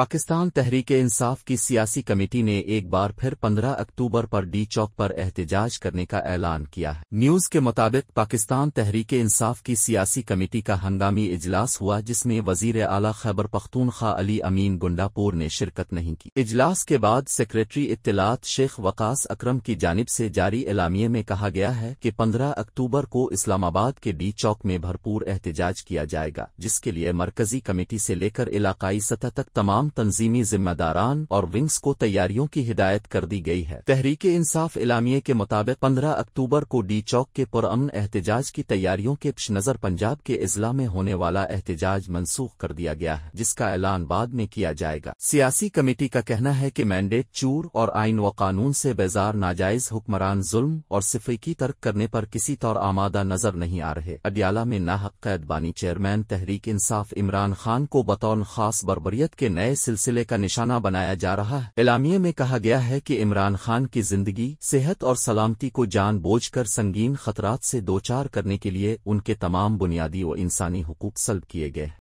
पाकिस्तान तहरीक इंसाफ की सियासी कमेटी ने एक बार फिर 15 अक्टूबर पर डी चौक पर एहतजाज करने का ऐलान किया है न्यूज के मुताबिक पाकिस्तान तहरीक इंसाफ की सियासी कमेटी का हंगामी इजलास हुआ जिसमें वजीर आला खैबर पख्तूनखा अली अमीन गुंडापुर ने शिरकत नहीं की इजलास के बाद सेक्रेटरी इतलात शेख वकास अक्रम की जानब से जारी एलामिये में कहा गया है कि पंद्रह अक्टूबर को इस्लामाबाद के डी चौक में भरपूर एहतजाज किया जाएगा जिसके लिए मरकजी कमेटी से लेकर इलाकाई सतह तक तमाम तंजीमी जिम्मेदारान और विंग्स को तैयारियों की हिदायत कर दी गई है तहरीक इंसाफ इलामी के मुताबिक पंद्रह अक्टूबर को डी चौक के पुरअमन एहतजाज की तैयारियों के नज़र पंजाब के अजला में होने वाला एहतजाज मनसूख कर दिया गया है जिसका ऐलान बाद में किया जाएगा सियासी कमेटी का कहना है कि मैंडेट चूर और आइन व कानून से बेजार नाजायज हुक्मरान जुल्म और सिफीकी तर्क करने पर किसी तौर आमादा नजर नहीं आ रहे अडियाला में नाहक कैदबानी चेयरमैन तहरीक इंसाफ इमरान खान को बतौर खास बरबरीत के नए सिलसिले का निशाना बनाया जा रहा है इलामिये में कहा गया है कि इमरान खान की जिंदगी सेहत और सलामती को कर संगीन खतरात से दोचार करने के लिए उनके तमाम बुनियादी व इंसानी हकूक सल्ब किए गए